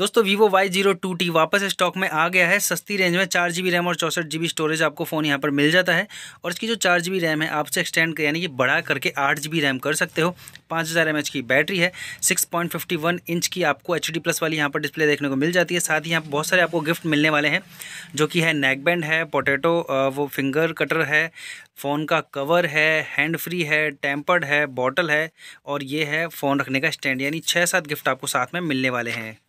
दोस्तों Vivo Y zero two T वापस stock में आ गया है सस्ती रेंज में चार जी बी रैम और चौंसठ जी बी स्टोरेज आपको फ़ोन यहाँ पर मिल जाता है और इसकी जो चार जी बी रैम है आपसे एक्सटेंड कर यानी कि बढ़ा करके आठ जी बी रैम कर सकते हो पाँच हज़ार एम एच की बैटरी है six point fifty one inch की आपको एच डी प्लस वाली यहाँ पर डिस्प्ले देखने को मिल जाती है साथ ही यहाँ बहुत सारे आपको गिफ्ट मिलने वाले हैं जो कि है नैकबैंड है पोटैटो वो फिंगर कटर है फ़ोन का कवर है हैंड फ्री है टेम्पर्ड है बॉटल है और ये है फ़ोन रखने का स्टैंड यानी छः सात गिफ्ट आपको साथ में मिलने वाले हैं